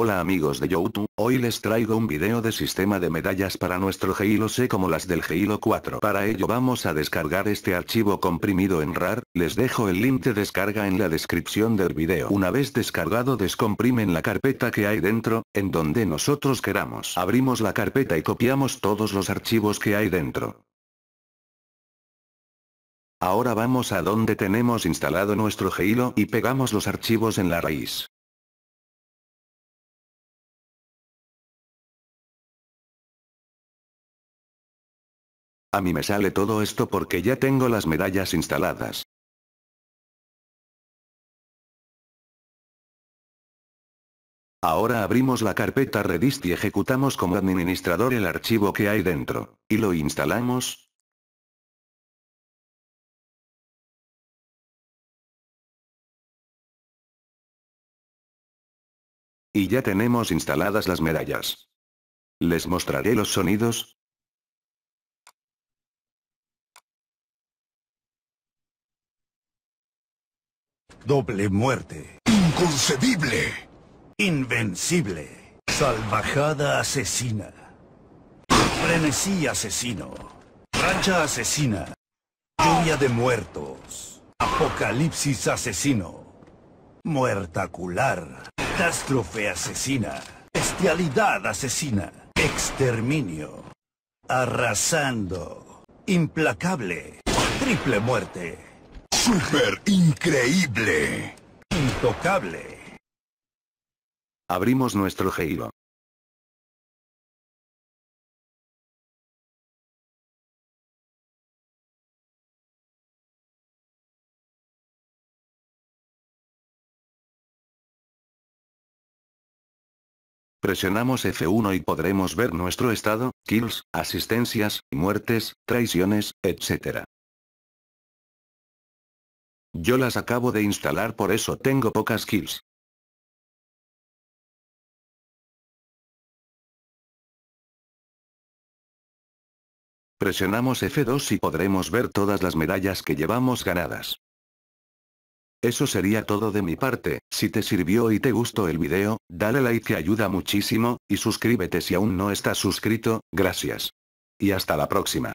Hola amigos de Youtube, hoy les traigo un video de sistema de medallas para nuestro G-Hilo C como las del G-Hilo 4. Para ello vamos a descargar este archivo comprimido en RAR, les dejo el link de descarga en la descripción del video. Una vez descargado descomprimen la carpeta que hay dentro, en donde nosotros queramos. Abrimos la carpeta y copiamos todos los archivos que hay dentro. Ahora vamos a donde tenemos instalado nuestro G-Hilo y pegamos los archivos en la raíz. A mí me sale todo esto porque ya tengo las medallas instaladas. Ahora abrimos la carpeta Redist y ejecutamos como administrador el archivo que hay dentro, y lo instalamos. Y ya tenemos instaladas las medallas. Les mostraré los sonidos, Doble muerte. Inconcebible. Invencible. Salvajada asesina. Frenesí asesino. Rancha asesina. Lluvia de muertos. Apocalipsis asesino. Muertacular. Catástrofe asesina. Bestialidad asesina. Exterminio. Arrasando. Implacable. Triple muerte. Super increíble. Intocable. Abrimos nuestro giro. Presionamos F1 y podremos ver nuestro estado, kills, asistencias, muertes, traiciones, etc. Yo las acabo de instalar por eso tengo pocas kills. Presionamos F2 y podremos ver todas las medallas que llevamos ganadas. Eso sería todo de mi parte, si te sirvió y te gustó el video, dale like que ayuda muchísimo, y suscríbete si aún no estás suscrito, gracias. Y hasta la próxima.